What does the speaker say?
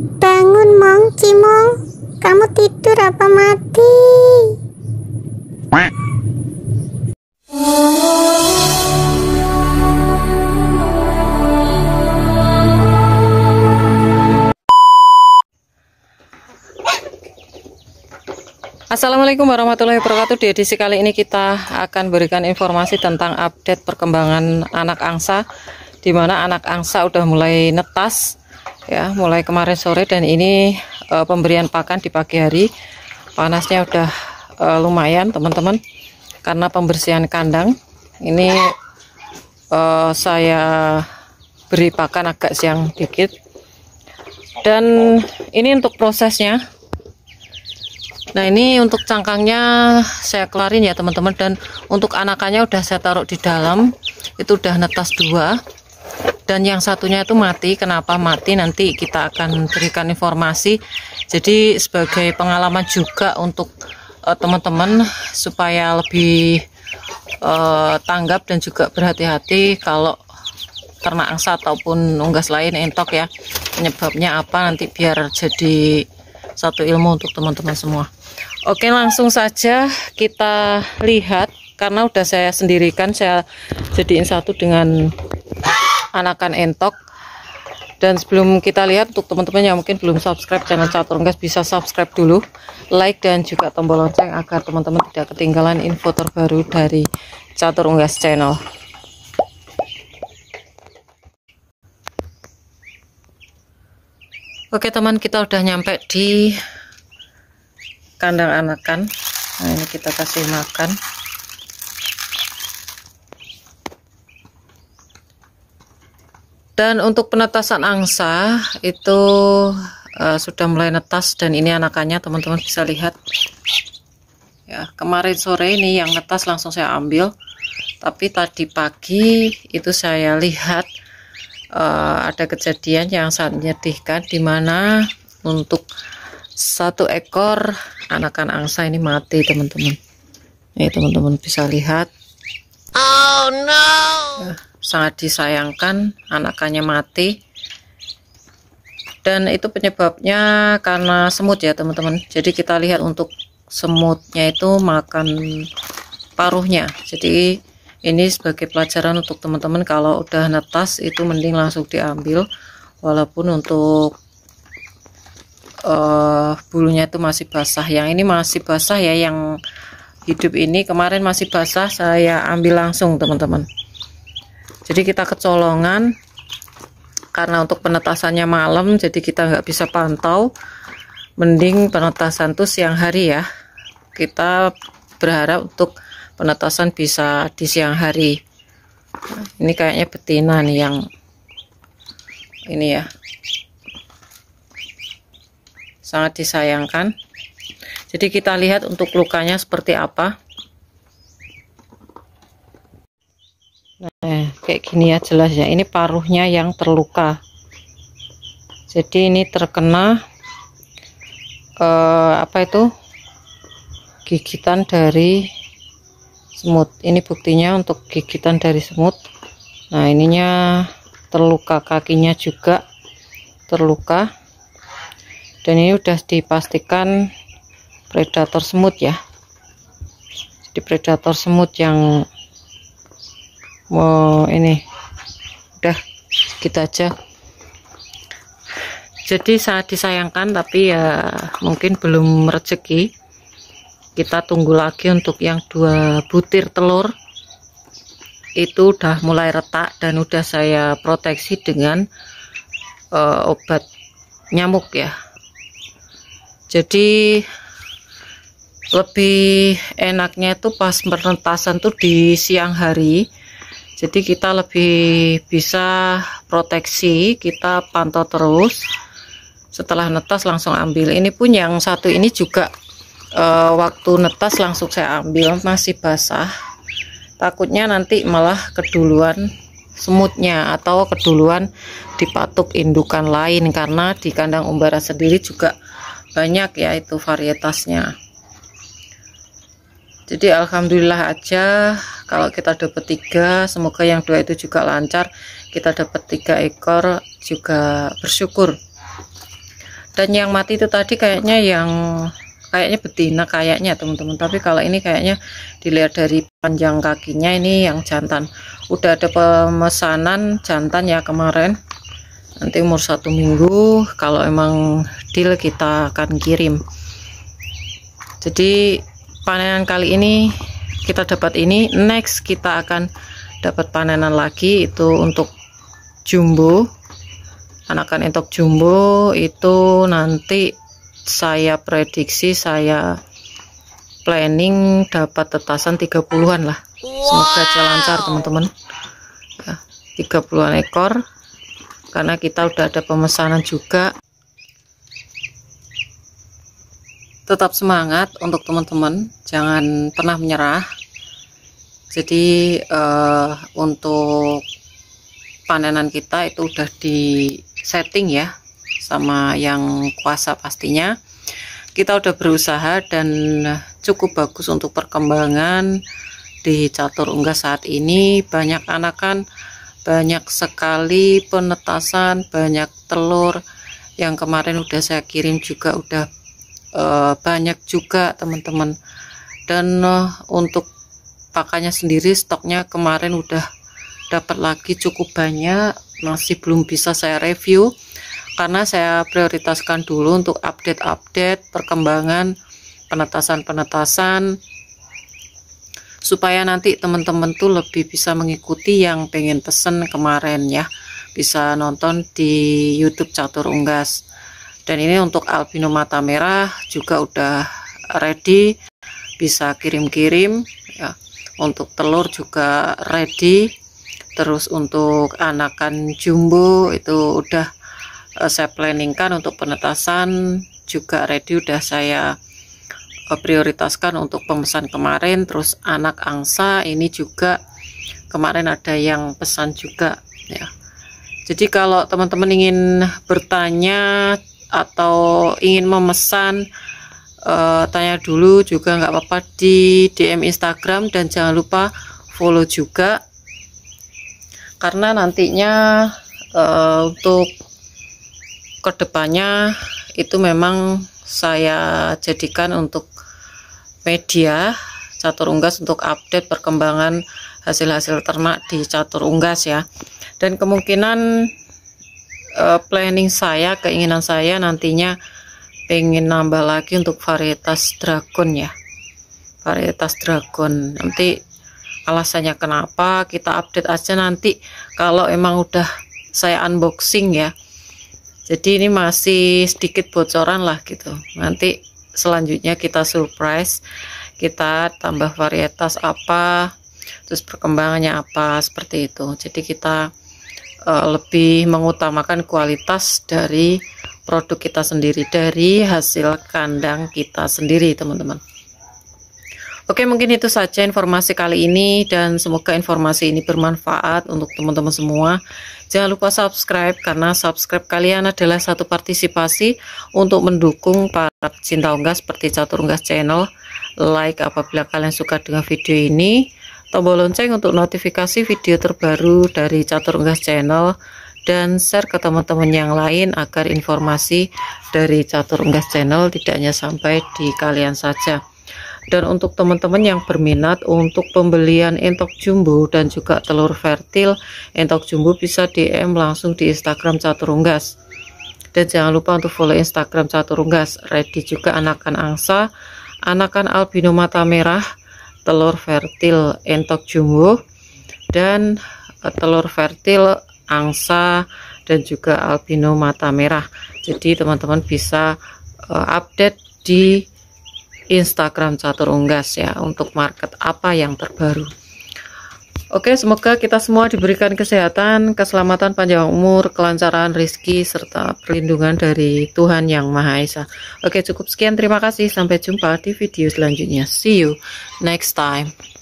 Bangun Mong, Cimong. Kamu tidur apa mati? Assalamualaikum warahmatullahi wabarakatuh Di edisi kali ini kita akan berikan informasi tentang update perkembangan anak angsa di mana anak angsa udah mulai netas ya mulai kemarin sore dan ini uh, pemberian pakan di pagi hari panasnya udah uh, lumayan teman-teman karena pembersihan kandang ini uh, saya beri pakan agak siang dikit dan ini untuk prosesnya nah ini untuk cangkangnya saya kelarin ya teman-teman dan untuk anakannya udah saya taruh di dalam itu udah netas dua dan yang satunya itu mati kenapa mati nanti kita akan berikan informasi jadi sebagai pengalaman juga untuk eh, teman-teman uh, supaya lebih uh, tanggap dan juga berhati-hati kalau ternak angsa ataupun unggas lain entok ya penyebabnya apa nanti biar jadi satu ilmu untuk teman-teman semua oke langsung saja kita lihat karena udah saya sendirikan saya jadiin satu dengan anakan entok dan sebelum kita lihat untuk teman-teman yang mungkin belum subscribe channel catur unggas bisa subscribe dulu like dan juga tombol lonceng agar teman-teman tidak ketinggalan info terbaru dari catur unggas channel oke teman kita udah nyampe di kandang anakan nah ini kita kasih makan Dan untuk penetasan angsa itu uh, sudah mulai netas dan ini anakannya teman-teman bisa lihat. Ya, kemarin sore ini yang netas langsung saya ambil. Tapi tadi pagi itu saya lihat uh, ada kejadian yang sangat menyedihkan di mana untuk satu ekor anakan angsa ini mati, teman-teman. Nih, teman-teman bisa lihat. Oh no. Ya sangat disayangkan anakannya mati dan itu penyebabnya karena semut ya teman-teman jadi kita lihat untuk semutnya itu makan paruhnya jadi ini sebagai pelajaran untuk teman-teman kalau udah netas itu mending langsung diambil walaupun untuk uh, bulunya itu masih basah yang ini masih basah ya yang hidup ini kemarin masih basah saya ambil langsung teman-teman jadi kita kecolongan karena untuk penetasannya malam jadi kita nggak bisa pantau mending penetasan tuh siang hari ya kita berharap untuk penetasan bisa di siang hari ini kayaknya betina nih yang ini ya sangat disayangkan jadi kita lihat untuk lukanya seperti apa nah kayak gini ya jelas ya ini paruhnya yang terluka jadi ini terkena eh, apa itu gigitan dari semut ini buktinya untuk gigitan dari semut nah ininya terluka kakinya juga terluka dan ini sudah dipastikan predator semut ya jadi predator semut yang mau ini udah kita gitu aja jadi sangat disayangkan tapi ya mungkin belum rezeki kita tunggu lagi untuk yang dua butir telur itu udah mulai retak dan udah saya proteksi dengan uh, obat nyamuk ya jadi lebih enaknya itu pas penetasan tuh di siang hari jadi kita lebih bisa proteksi kita pantau terus setelah netas langsung ambil ini pun yang satu ini juga e, waktu netas langsung saya ambil masih basah takutnya nanti malah keduluan semutnya atau keduluan dipatuk indukan lain karena di kandang umbara sendiri juga banyak ya itu varietasnya jadi alhamdulillah aja kalau kita dapat tiga semoga yang dua itu juga lancar kita dapat tiga ekor juga bersyukur dan yang mati itu tadi kayaknya yang kayaknya betina kayaknya teman-teman tapi kalau ini kayaknya dilihat dari panjang kakinya ini yang jantan udah ada pemesanan jantan ya kemarin nanti umur satu minggu kalau emang deal kita akan kirim jadi panenan kali ini kita dapat ini next kita akan dapat panenan lagi itu untuk jumbo anakan entok jumbo itu nanti saya prediksi saya planning dapat tetasan 30-an lah semoga aja lancar teman-teman 30-an ya, ekor karena kita udah ada pemesanan juga tetap semangat untuk teman-teman jangan pernah menyerah jadi uh, untuk panenan kita itu udah di setting ya sama yang kuasa pastinya kita udah berusaha dan cukup bagus untuk perkembangan di catur unggas saat ini banyak anakan banyak sekali penetasan banyak telur yang kemarin udah saya kirim juga udah Eh, banyak juga teman-teman dan uh, untuk pakannya sendiri stoknya kemarin udah dapat lagi cukup banyak masih belum bisa saya review karena saya prioritaskan dulu untuk update-update perkembangan penetasan-penetasan supaya nanti teman-teman tuh lebih bisa mengikuti yang pengen pesen kemarin ya bisa nonton di YouTube Catur Unggas dan ini untuk albino mata merah juga udah ready bisa kirim-kirim ya untuk telur juga ready terus untuk anakan jumbo itu udah saya eh, saya planningkan untuk penetasan juga ready udah saya eh, prioritaskan untuk pemesan kemarin terus anak angsa ini juga kemarin ada yang pesan juga ya jadi kalau teman-teman ingin bertanya atau ingin memesan uh, tanya dulu juga nggak apa-apa di DM Instagram dan jangan lupa follow juga karena nantinya uh, untuk kedepannya itu memang saya jadikan untuk media catur unggas untuk update perkembangan hasil-hasil ternak di catur unggas ya dan kemungkinan uh, planning saya, keinginan saya nantinya pengen nambah lagi untuk varietas dragon ya. Varietas dragon. Nanti alasannya kenapa kita update aja nanti kalau emang udah saya unboxing ya. Jadi ini masih sedikit bocoran lah gitu. Nanti selanjutnya kita surprise, kita tambah varietas apa, terus perkembangannya apa seperti itu. Jadi kita uh, lebih mengutamakan kualitas dari produk kita sendiri dari hasil kandang kita sendiri teman-teman Oke mungkin itu saja informasi kali ini dan semoga informasi ini bermanfaat untuk teman-teman semua Jangan lupa subscribe karena subscribe kalian adalah satu partisipasi untuk mendukung para pecinta unggas seperti Catur Unggas Channel Like apabila kalian suka dengan video ini tombol lonceng untuk notifikasi video terbaru dari Catur Unggas Channel dan share ke teman-teman yang lain agar informasi dari Catur Unggas Channel tidaknya sampai di kalian saja. Dan untuk teman-teman yang berminat untuk pembelian entok jumbo dan juga telur fertil, entok jumbo bisa DM langsung di Instagram Catur Unggas. Dan jangan lupa untuk follow Instagram Catur Unggas. ready juga anakan angsa, anakan albino mata merah, telur vertil entok jumbo dan e, telur vertil angsa dan juga albino mata merah jadi teman-teman bisa e, update di Instagram Catur Unggas ya untuk market apa yang terbaru Oke, semoga kita semua diberikan kesehatan, keselamatan panjang umur, kelancaran rezeki, serta perlindungan dari Tuhan Yang Maha Esa. Oke, cukup sekian. Terima kasih. Sampai jumpa di video selanjutnya. See you next time.